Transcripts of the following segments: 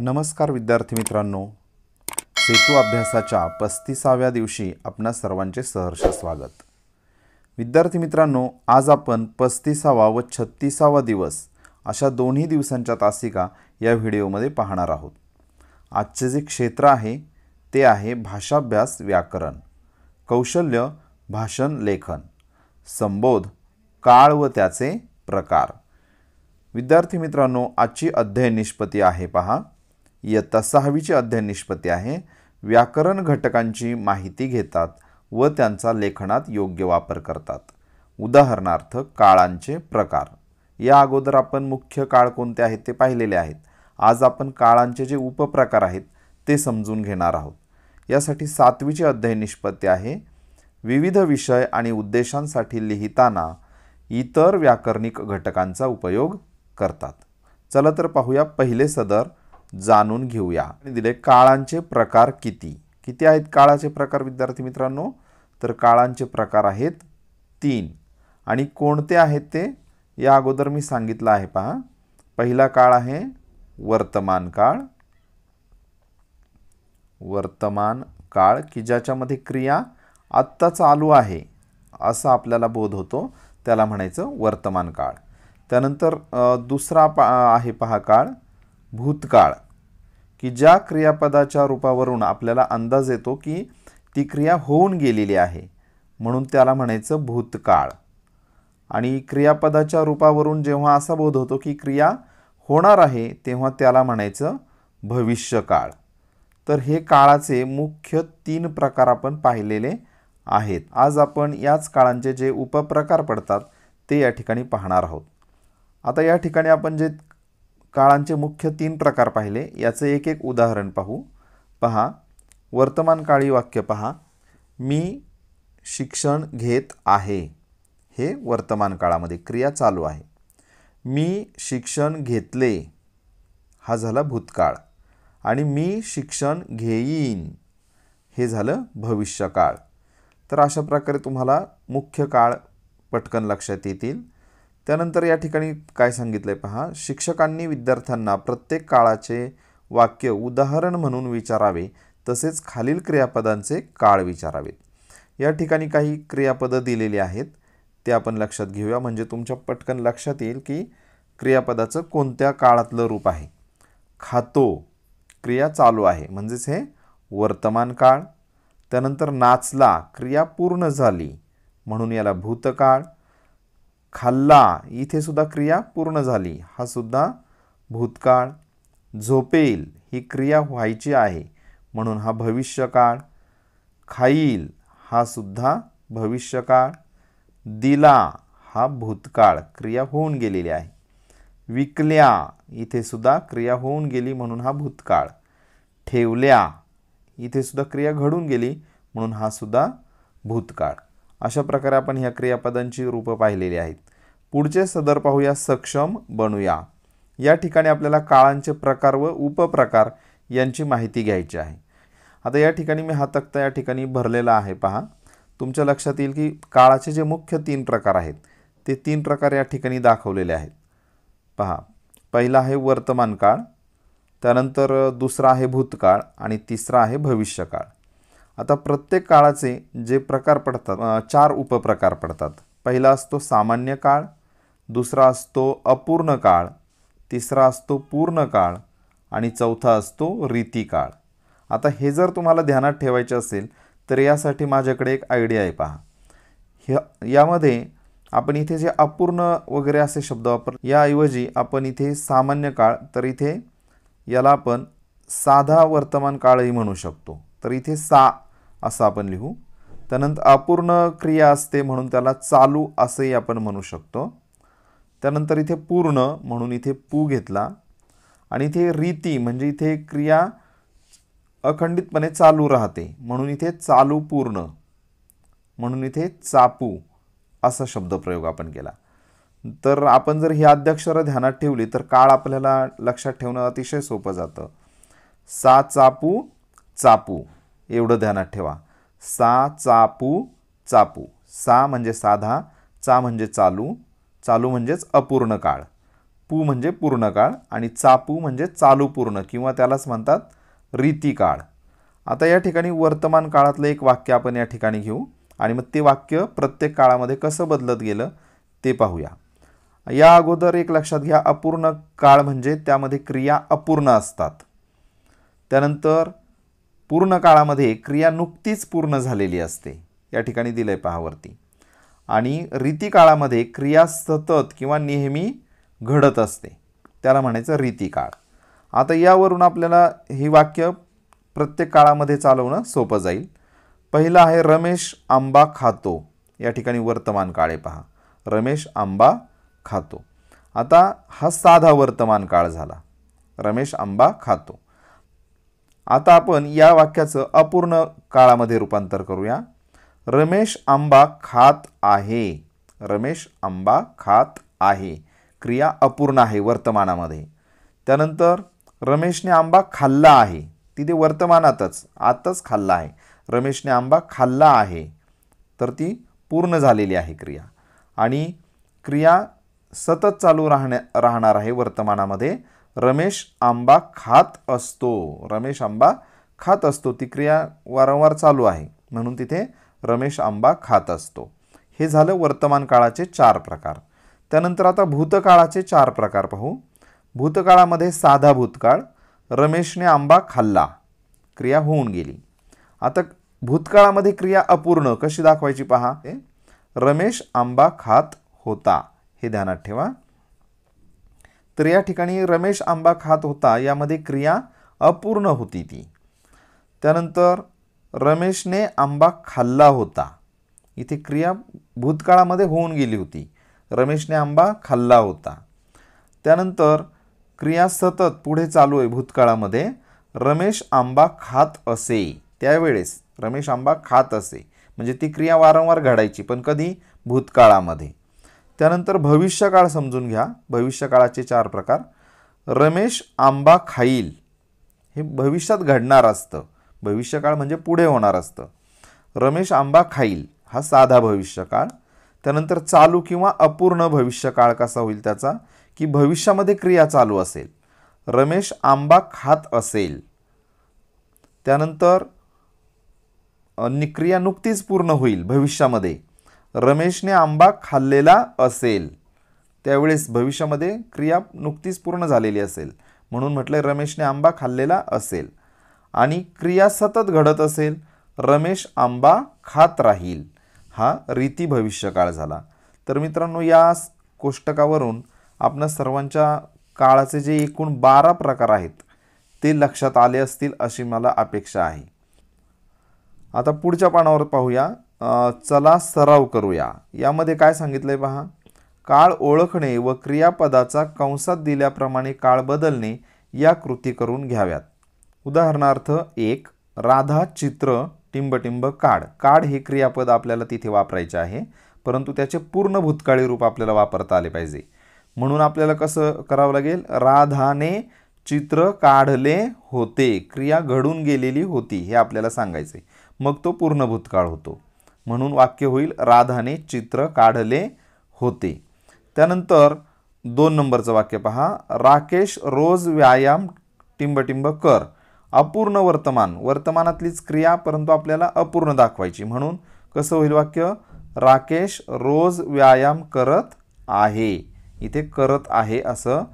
नमस्कार विद्यार्थी मित्रांनो सेतू अभ्यासाच्या पस्तीसाव्या दिवशी आपणा सर्वांचे सहर्ष स्वागत विद्यार्थी मित्रांनो आज आपण पस्तीसावा व छत्तीसावा दिवस अशा दोन्ही दिवसांच्या तासिका या व्हिडिओमध्ये पाहणार आहोत आजचे जे क्षेत्र आहे ते आहे भाषाभ्यास व्याकरण कौशल्य भाषण लेखन संबोध काळ व त्याचे प्रकार विद्यार्थी मित्रांनो आजची अध्ययन निष्पत्ती आहे पहा इयत्ता सहावीची अध्ययन निष्पत्ती आहे व्याकरण घटकांची माहिती घेतात व त्यांचा लेखनात योग्य वापर करतात उदाहरणार्थ काळांचे प्रकार या अगोदर आपण मुख्य काळ कोणते आहेत ते पाहिलेले आहेत आज आपण काळांचे जे उपप्रकार आहेत ते समजून घेणार आहोत यासाठी सातवीची अध्ययन निष्पत्ती आहे विविध विषय आणि उद्देशांसाठी लिहिताना इतर व्याकरणिक घटकांचा उपयोग करतात चला तर पाहूया पहिले सदर जाणून घेऊया आणि दिले काळांचे प्रकार किती किती आहेत काळाचे प्रकार विद्यार्थी मित्रांनो तर काळांचे प्रकार आहेत तीन आणि कोणते आहेत ते या अगोदर मी सांगितलं आहे पहा पहिला काळ आहे वर्तमान काळ वर्तमान काळ की ज्याच्यामध्ये क्रिया आत्ता चालू आहे असा आपल्याला बोध होतो त्याला म्हणायचं वर्तमान काळ त्यानंतर दुसरा पा आहे पहा काळ भूतकाळ की ज्या क्रियापदाच्या रूपावरून आपल्याला अंदाज येतो की ती क्रिया होऊन गेलेली आहे म्हणून त्याला म्हणायचं भूतकाळ आणि क्रियापदाच्या रूपावरून जेव्हा असा बोध होतो की क्रिया होणार आहे तेव्हा त्याला म्हणायचं भविष्यकाळ तर हे काळाचे मुख्य तीन प्रकार आपण पाहिलेले आहेत आज आपण याच काळांचे जे उपप्रकार पडतात ते या ठिकाणी पाहणार आहोत आता या ठिकाणी आपण जे काळांचे मुख्य तीन प्रकार पाहिले याचे एक एक उदाहरण पाहू पहा वर्तमान काळी वाक्य पहा मी शिक्षण घेत आहे हे वर्तमान काळामध्ये क्रिया चालू आहे मी शिक्षण घेतले हा झाला भूतकाळ आणि मी शिक्षण घेईन हे झालं भविष्यकाळ तर अशा प्रकारे तुम्हाला मुख्य काळ पटकन लक्षात येतील त्यानंतर या ठिकाणी काय सांगितलं आहे पहा शिक्षकांनी विद्यार्थ्यांना प्रत्येक काळाचे वाक्य उदाहरण म्हणून विचारावे तसेच खालील क्रियापदांचे काळ विचारावेत या ठिकाणी काही क्रियापदं दिलेली आहेत ते आपण लक्षात घेऊया म्हणजे तुमच्या पटकन लक्षात येईल की क्रियापदाचं कोणत्या काळातलं रूप आहे खातो क्रिया चालू आहे म्हणजेच हे वर्तमान काळ त्यानंतर नाचला क्रिया पूर्ण झाली म्हणून याला भूतकाळ खाल्ला इथे सुद्धा क्रिया पूर्ण झाली हा सुद्धा भूतकाळ झोपेल ही क्रिया व्हायची आहे म्हणून हा भविष्यकाळ खाईल हा सुद्धा भविष्यकाळ दिला हा भूतकाळ क्रिया होऊन गेलेली आहे विकल्या इथे सुद्धा क्रिया होऊन गेली म्हणून हा भूतकाळ ठेवल्या इथे सुद्धा क्रिया घडून गेली म्हणून हा सुद्धा भूतकाळ अशा प्रकारे आपण ह्या क्रियापदांची रूपं पाहिलेली आहेत पुढचे सदर पाहूया सक्षम बनूया या ठिकाणी आपल्याला काळांचे प्रकार व उपप्रकार यांची माहिती घ्यायची आहे आता या ठिकाणी मी हा तक्ता या ठिकाणी भरलेला आहे पहा तुमच्या लक्षात येईल की काळाचे जे मुख्य तीन प्रकार आहेत ते तीन प्रकार या ठिकाणी दाखवलेले आहेत पहा पहिला आहे वर्तमान काळ त्यानंतर दुसरा आहे भूतकाळ आणि तिसरा आहे भविष्यकाळ आता प्रत्येक काळाचे जे प्रकार पडतात चार उपप्रकार पडतात पहिला असतो सामान्य काळ दुसरा असतो अपूर्ण काळ तिसरा असतो पूर्ण काळ आणि चौथा असतो रीती काळ आता हे जर तुम्हाला ध्यानात ठेवायचे असेल तर यासाठी माझ्याकडे एक आयडिया आहे पहा ह्या यामध्ये आपण इथे जे अपूर्ण वगैरे असे शब्द वापर याऐवजी आपण इथे सामान्य काळ तर इथे याला आपण साधा वर्तमान काळही म्हणू शकतो तर इथे सा असं आपण लिहू त्यानंतर अपूर्ण क्रिया असते म्हणून त्याला चालू असंही आपण म्हणू शकतो त्यानंतर इथे पूर्ण म्हणून इथे पू घेतला आणि इथे रीती म्हणजे इथे क्रिया अखंडितपणे चालू राहते म्हणून इथे चालू पूर्ण म्हणून इथे चापू असा शब्दप्रयोग आपण केला तर आपण जर ही अध्यक्षरं ध्यानात ठेवली तर काळ आपल्याला लक्षात ठेवणं अतिशय सोपं जातं सा चापू चापू एवढं ध्यानात ठेवा सा चापू चापू सा म्हणजे साधा चा म्हणजे चालू चालू म्हणजेच अपूर्ण काळ पू म्हणजे पूर्ण काळ आणि चापू म्हणजे चालू पूर्ण किंवा त्यालाच म्हणतात रीती काळ आता या ठिकाणी वर्तमान काळातलं एक वाक्य आपण या ठिकाणी घेऊ आणि मग ते वाक्य प्रत्येक काळामध्ये कसं बदलत गेलं ते पाहूया या अगोदर एक लक्षात घ्या अपूर्ण काळ म्हणजे त्यामध्ये क्रिया अपूर्ण असतात त्यानंतर पूर्ण काळामध्ये क्रिया नुकतीच पूर्ण झालेली असते या ठिकाणी दिलं आहे पहावरती आणि काळामध्ये क्रिया सतत किंवा नेहमी घडत असते त्याला म्हणायचं रीतिकाळ आता यावरून आपल्याला हे वाक्य प्रत्येक काळामध्ये चालवणं सोपं जाईल पहिलं आहे रमेश आंबा खातो या ठिकाणी वर्तमान काळे पहा रमेश आंबा खातो आता हा साधा वर्तमान काळ झाला रमेश आंबा खातो आता आपण या वाक्याचं अपूर्ण काळामध्ये रूपांतर करूया रमेश आंबा खात आहे रमेश आंबा खात आहे क्रिया अपूर्ण आहे वर्तमानामध्ये त्यानंतर रमेशने आंबा खाल्ला आहे तिथे वर्तमानातच आताच खाल्ला आहे रमेशने आंबा खाल्ला आहे तर ती पूर्ण झालेली आहे क्रिया आणि क्रिया सतत चालू राहण्या राहणार आहे वर्तमानामध्ये रमेश आंबा खात असतो रमेश आंबा खात असतो ती क्रिया वारंवार चालू आहे म्हणून तिथे रमेश आंबा खात असतो हे झालं वर्तमान काळाचे चार प्रकार त्यानंतर आता भूतकाळाचे चार प्रकार पाहू भूतकाळामध्ये साधा भूतकाळ रमेशने आंबा खाल्ला क्रिया होऊन गेली आता भूतकाळामध्ये क्रिया अपूर्ण कशी दाखवायची पहा रमेश आंबा खात होता हे ध्यानात ठेवा तर या ठिकाणी रमेश आंबा खात होता यामध्ये क्रिया अपूर्ण होती ती त्यानंतर रमेशने आंबा खाल्ला होता इथे क्रिया भूतकाळामध्ये होऊन गेली होती रमेशने आंबा खाल्ला होता त्यानंतर क्रिया सतत पुढे चालू आहे भूतकाळामध्ये रमेश आंबा खात असे त्यावेळेस रमेश आंबा खात असे म्हणजे ती क्रिया वारंवार घडायची पण कधी भूतकाळामध्ये त्यानंतर भविष्यकाळ समजून घ्या भविष्यकाळाचे चार प्रकार रमेश आंबा खाईल हे भविष्यात घडणार असतं भविष्यकाळ म्हणजे पुढे होणार असतं रमेश आंबा खाईल हा साधा भविष्यकाळ त्यानंतर चालू किंवा अपूर्ण भविष्यकाळ कसा होईल त्याचा की भविष्यामध्ये क्रिया चालू असेल रमेश आंबा खात असेल त्यानंतर निक्रिया नुकतीच पूर्ण होईल भविष्यामध्ये रमेशने आंबा खाल्लेला असेल त्यावेळेस भविष्यामध्ये क्रिया नुकतीच पूर्ण झालेली असेल म्हणून म्हटलंय रमेशने आंबा खाल्लेला असेल आणि क्रिया सतत घडत असेल रमेश आंबा खात राहील हा रीती भविष्यकाळ झाला तर मित्रांनो या कोष्टकावरून आपण सर्वांच्या काळाचे जे एकूण बारा प्रकार आहेत ते लक्षात आले असतील अशी मला अपेक्षा आहे आता पुढच्या पानावर पाहूया चला सराव करूया यामध्ये काय सांगितलं आहे पहा काळ ओळखणे व क्रियापदाचा कंसात दिल्याप्रमाणे काळ बदलणे या कृती करून घ्याव्यात उदाहरणार्थ एक राधा चित्र टिंबटिंब काढ काढ हे क्रियापद आपल्याला तिथे वापरायचे आहे परंतु त्याचे पूर्ण भूतकाळी रूप आपल्याला वापरता आले पाहिजे म्हणून आपल्याला कसं करावं लागेल राधाने चित्र काढले होते क्रिया घडून गेलेली होती हे आपल्याला सांगायचे मग तो पूर्ण भूतकाळ होतो म्हणून वाक्य होईल राधाने चित्र काढले होते त्यानंतर दोन नंबरचं वाक्य पहा राकेश रोज व्यायाम टिंबटिंब कर अपूर्ण वर्तमान वर्तमानातलीच क्रिया परंतु आपल्याला अपूर्ण दाखवायची म्हणून कसं होईल वाक्य राकेश रोज व्यायाम करत आहे इथे करत आहे असं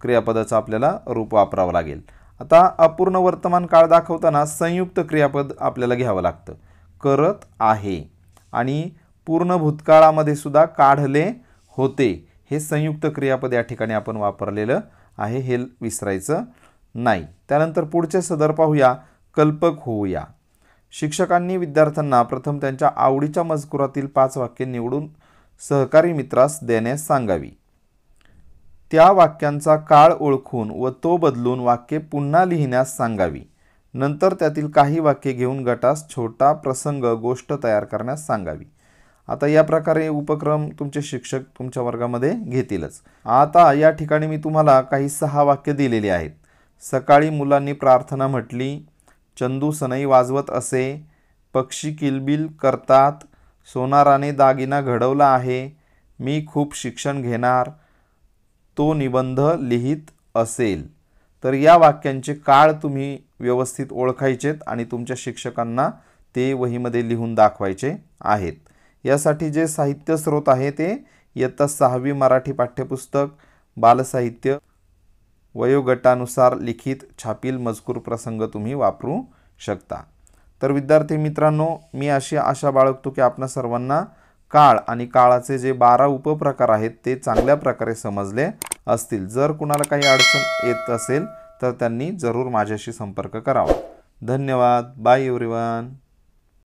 क्रियापदाचं आपल्याला रूप वापरावं लागेल आता अपूर्ण वर्तमान काळ दाखवताना संयुक्त क्रियापद आपल्याला घ्यावं लागतं करत आहे आणि पूर्ण भूतकाळामध्ये सुद्धा काढले होते हे संयुक्त क्रियापद या ठिकाणी आपण वापरलेलं आहे हे विसरायचं नाही त्यानंतर पुढचे सदर पाहूया कल्पक होऊया शिक्षकांनी विद्यार्थ्यांना प्रथम त्यांच्या आवडीच्या मजकुरातील पाच वाक्य निवडून सहकारी मित्रास देण्यास सांगावी त्या वाक्यांचा काळ ओळखून व तो बदलून वाक्य पुन्हा लिहिण्यास सांगावी नंतर त्यातील काही वाक्य घेऊन गटास छोटा प्रसंग गोष्ट तयार करण्यास सांगावी आता या प्रकारे उपक्रम तुमचे शिक्षक तुमच्या वर्गामध्ये घेतीलच आता या ठिकाणी मी तुम्हाला काही सहा वाक्य दिलेली आहेत सकाळी मुलांनी प्रार्थना म्हटली चंदू सनई वाजवत असे पक्षी किलबिल करतात सोनाराने दागिना घडवला आहे मी खूप शिक्षण घेणार तो निबंध लिहित असेल तर या वाक्यांचे काळ तुम्ही व्यवस्थित ओळखायचेत आणि तुमच्या शिक्षकांना ते वहीमध्ये लिहून दाखवायचे आहेत यासाठी जे साहित्य स्रोत आहे ते इयत्ता सहावी मराठी पाठ्यपुस्तक बालसाहित्य वयोगटानुसार लिखित छापील मजकूर प्रसंग तुम्ही वापरू शकता तर विद्यार्थी मित्रांनो मी अशी आशा बाळगतो की आपणा सर्वांना काळ आणि काळाचे जे बारा उपप्रकार आहेत ते चांगल्या प्रकारे समजले असतील जर कुणाला काही अडचण येत असेल तर त्यांनी जरूर माझ्याशी संपर्क करावा धन्यवाद बाय एव्हरीवन